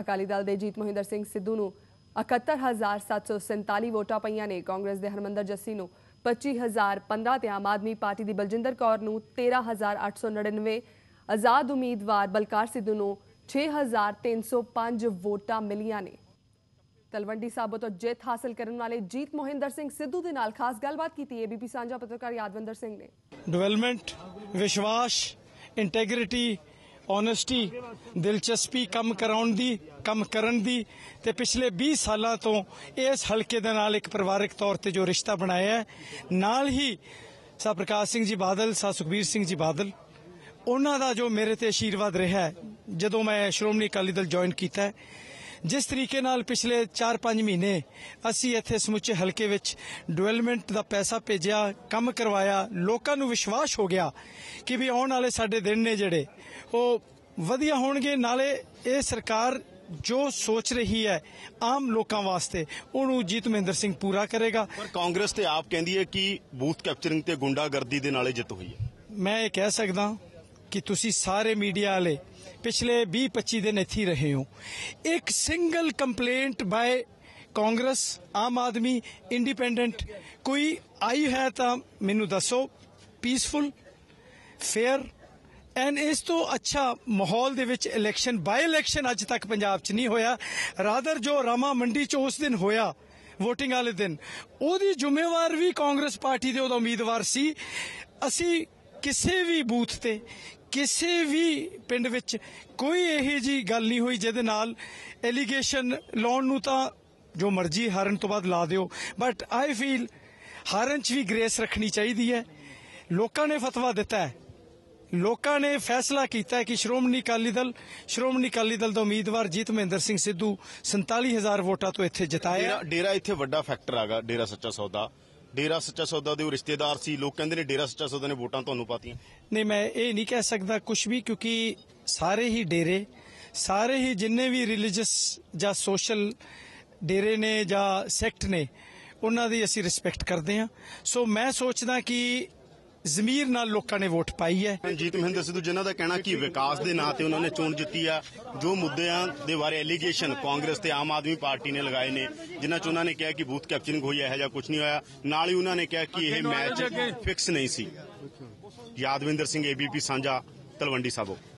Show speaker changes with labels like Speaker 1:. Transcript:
Speaker 1: ਅਕਾਲੀ ਦਲ ਦੇ ਜੀਤ ਮੋਹਿੰਦਰ ਸਿੰਘ ਸਿੱਧੂ ਨੂੰ 71747 ਵੋਟਾਂ ਪਈਆਂ ਨੇ ਕਾਂਗਰਸ ਦੇ ਹਰਮੰਦਰ ਜੱਸੀ ਨੂੰ 25015 ਤੇ ਆਮ ਆਦਮੀ ਪਾਰਟੀ ਦੀ ਬਲਜਿੰਦਰ ਕੌਰ ਨੂੰ 13899 ਆਜ਼ਾਦ ਉਮੀਦਵਾਰ ਬਲਕਾਰ ਸਿੱਧੂ ਨੂੰ 6305 ਵੋਟਾਂ ਮਿਲੀਆਂ ਨੇ ਤਲਵੰਡੀ ਸਾਬੋ ਤੋਂ ਜਿੱਤ ਹਾਸਲ ਕਰਨ ਵਾਲੇ ਜੀਤ ਮੋਹਿੰਦਰ ਸਿੰਘ ਸਿੱਧੂ ਦੇ ਨਾਲ ਖਾਸ ਗੱਲਬਾਤ ਕੀਤੀ ਬੀਬੀ ਸਾਂਝਾ ਪੱਤਰਕਾਰ ਯਾਦਵੰਦਰ ਸਿੰਘ ਨੇ
Speaker 2: ਡਿਵੈਲਪਮੈਂਟ ਵਿਸ਼ਵਾਸ ਇੰਟੈਗ੍ਰਿਟੀ ਓਨੈਸਟੀ ਦਿਲਚਸਪੀ ਕੰਮ ਕਰਾਉਣ ਦੀ ਕੰਮ ਕਰਨ ਦੀ ਤੇ ਪਿਛਲੇ 20 ਸਾਲਾਂ ਤੋਂ ਇਸ ਹਲਕੇ ਦੇ ਨਾਲ ਇੱਕ ਪਰਿਵਾਰਕ ਤੌਰ ਤੇ ਜੋ ਰਿਸ਼ਤਾ ਬਣਾਇਆ ਹੈ ਨਾਲ ਹੀ ਸਾ ਪ੍ਰਕਾਸ਼ ਸਿੰਘ ਜੀ ਬਾਦਲ ਸਾ ਸੁਖਬੀਰ ਸਿੰਘ ਜੀ ਬਾਦਲ ਉਹਨਾਂ ਦਾ ਜੋ ਮੇਰੇ ਤੇ ਅਸ਼ੀਰਵਾਦ ਰਿਹਾ ਜਦੋਂ ਮੈਂ ਸ਼੍ਰੋਮਣੀ ਅਕਾਲੀ ਦਲ ਜੁਆਇਨ ਕੀਤਾ ਹੈ ਜਿਸ ਤਰੀਕੇ ਨਾਲ ਪਿਛਲੇ 4-5 ਮਹੀਨੇ ਅਸੀਂ ਇੱਥੇ ਸਮੁੱਚੇ ਹਲਕੇ ਵਿੱਚ ਡਿਵੈਲਪਮੈਂਟ ਦਾ ਪੈਸਾ ਭੇਜਿਆ ਕੰਮ ਕਰਵਾਇਆ ਲੋਕਾਂ ਨੂੰ ਵਿਸ਼ਵਾਸ ਹੋ ਗਿਆ ਕਿ ਵੀ ਆਉਣ ਵਾਲੇ ਸਾਡੇ ਦਿਨ ਨੇ ਜਿਹੜੇ ਉਹ ਵਧੀਆ ਹੋਣਗੇ ਨਾਲੇ ਇਹ ਸਰਕਾਰ
Speaker 3: ਜੋ ਸੋਚ ਰਹੀ ਹੈ ਆਮ ਲੋਕਾਂ ਵਾਸਤੇ ਉਹਨੂੰ ਜੀਤ ਮਹਿੰਦਰ ਸਿੰਘ ਪੂਰਾ ਕਰੇਗਾ ਪਰ ਕਾਂਗਰਸ ਤੇ ਆਪ ਕਹਿੰਦੀ ਹੈ ਕਿ ਬੂਥ ਕੈਪਚਰਿੰਗ ਤੇ ਗੁੰਡਾਗਰਦੀ ਦੇ ਨਾਲੇ ਜਿੱਤ ਹੋਈ ਹੈ
Speaker 2: ਮੈਂ ਇਹ ਕਹਿ ਸਕਦਾ ਕਿ ਤੁਸੀਂ ਸਾਰੇ ਮੀਡੀਆ ਵਾਲੇ ਪਿਛਲੇ 20 25 ਦਿਨ ਇੱਥੇ ਰਹੇ ਹੋ ਇੱਕ single complaint by Congress Aam Aadmi independent ਕੋਈ ਆਈ ਹੈ ਤਾਂ ਮੈਨੂੰ ਦੱਸੋ ਪੀਸਫੁਲ ਫੇਅਰ ਐਂਡ ਇਸ ਤੋਂ ਅੱਛਾ ਮਾਹੌਲ ਦੇ ਵਿੱਚ ਇਲੈਕਸ਼ਨ ਬਾਈ ਇਲੈਕਸ਼ਨ ਅੱਜ ਤੱਕ ਪੰਜਾਬ 'ਚ ਨਹੀਂ ਹੋਇਆ ਰਾਦਰ ਜੋ ਰਾਮਾ ਮੰਡੀ 'ਚ ਉਸ ਦਿਨ ਹੋਇਆ VOTING ਵਾਲੇ ਦਿਨ ਉਹਦੀ ਜ਼ਿੰਮੇਵਾਰ ਵੀ ਕਾਂਗਰਸ ਪਾਰਟੀ ਦੇ ਉਹਦਾ ਉਮੀਦਵਾਰ ਸੀ ਅਸੀਂ ਕਿਸੇ ਵੀ ਬੂਥ ਤੇ ਕਿਸੇ ਵੀ ਪਿੰਡ ਵਿੱਚ ਕੋਈ ਇਹੋ ਜੀ ਗੱਲ ਨਹੀਂ ਹੋਈ ਜਿਹਦੇ ਨਾਲ ਐਲੀਗੇਸ਼ਨ ਲਾਉਣ ਨੂੰ ਤਾਂ ਜੋ ਮਰਜ਼ੀ ਹਾਰਨ ਤੋਂ ਬਾਅਦ ਲਾ ਦਿਓ ਬਟ ਆਈ ਫੀਲ ਹਾਰਨ 'ਚ ਵੀ ਗ੍ਰੇਸ ਰੱਖਣੀ ਚਾਹੀਦੀ ਹੈ ਲੋਕਾਂ ਨੇ ਫਤਵਾ ਦਿੱਤਾ ਹੈ ਲੋਕਾਂ ਨੇ ਫੈਸਲਾ ਕੀਤਾ ਕਿ ਸ਼੍ਰੋਮਣੀ ਅਕਾਲੀ ਦਲ ਸ਼੍ਰੋਮਣੀ ਅਕਾਲੀ ਦਲ ਦਾ ਉਮੀਦਵਾਰ ਜੀਤ ਮਹਿੰਦਰ ਸਿੰਘ ਸਿੱਧੂ 47000 ਵੋਟਾਂ ਤੋਂ ਇੱਥੇ ਜਿਤਾਇਆ
Speaker 3: ਡੇਰਾ ਇੱਥੇ ਵੱਡਾ ਫੈਕਟਰ ਆਗਾ ਡੇਰਾ ਸੱਚਾ ਸੌਦਾ ਡੇਰਾ ਸੱਚਾ ਸੌਦਾ ਦੇ ਉਹ ਰਿਸ਼ਤੇਦਾਰ ਸੀ ਲੋਕ ਕਹਿੰਦੇ ਨੇ ਡੇਰਾ ਸੱਚਾ ਸੌਦਾ ਨੇ ਵੋਟਾਂ ਤੁਹਾਨੂੰ ਪਾਤੀਆਂ
Speaker 2: ਨਹੀਂ ਮੈਂ ਇਹ ਨਹੀਂ ਕਹਿ ਸਕਦਾ ਕੁਝ ਵੀ ਕਿਉਂਕਿ ਸਾਰੇ ਹੀ ਡੇਰੇ ਸਾਰੇ ਹੀ ਜਿੰਨੇ ਵੀ ਰਿਲੀਜੀਅਸ ਜਾਂ ਸੋਸ਼ਲ ਡੇਰੇ ਨੇ ਜਾਂ ਸੈਕਟ ਨੇ ਉਹਨਾਂ ਦੀ
Speaker 3: ਅਸੀਂ ਰਿਸਪੈਕਟ ਕਰਦੇ ਹਾਂ ਸੋ ਮੈਂ ਸੋਚਦਾ ਕਿ ਜ਼ਮੀਰ ਨਾਲ ਲੋਕਾਂ ਨੇ ਵੋਟ ਪਾਈ ਹੈ ਜੀਤ ਮਹਿੰਦਰ ਸਿੱਧੂ ਜਿਨ੍ਹਾਂ ਦਾ ਕਹਿਣਾ ਕਿ ਵਿਕਾਸ ਦੇ ਨਾਂ ਤੇ ਉਹਨਾਂ ਨੇ ਚੋਣ ਜਿੱਤੀ ਆ ਜੋ ਮੁੱਦਿਆਂ ਦੇ ਬਾਰੇ ਐਲੀਗੇਸ਼ਨ ਕਾਂਗਰਸ ਤੇ ਆਮ ਆਦਮੀ ਪਾਰਟੀ ਨੇ ਲਗਾਏ ਨੇ ਜਿਨ੍ਹਾਂ ਚ ਉਹਨਾਂ ਨੇ ਕਿਹਾ ਕਿ ਬੂਥ ਕੈਪਚਰਿੰਗ ਹੋਈ ਹੈ ਜਾਂ ਕੁਝ ਨਹੀਂ ਹੋਇਆ ਨਾਲ ਹੀ ਉਹਨਾਂ ਨੇ ਕਿਹਾ ਕਿ ਇਹ ਮੈਚ ਫਿਕਸ ਨਹੀਂ ਸੀ ਯਾਦਵਿੰਦਰ ਸਿੰਘ ਏਬੀਪੀ ਸਾਂਝਾ ਤਲਵੰਡੀ ਸਾਬੋ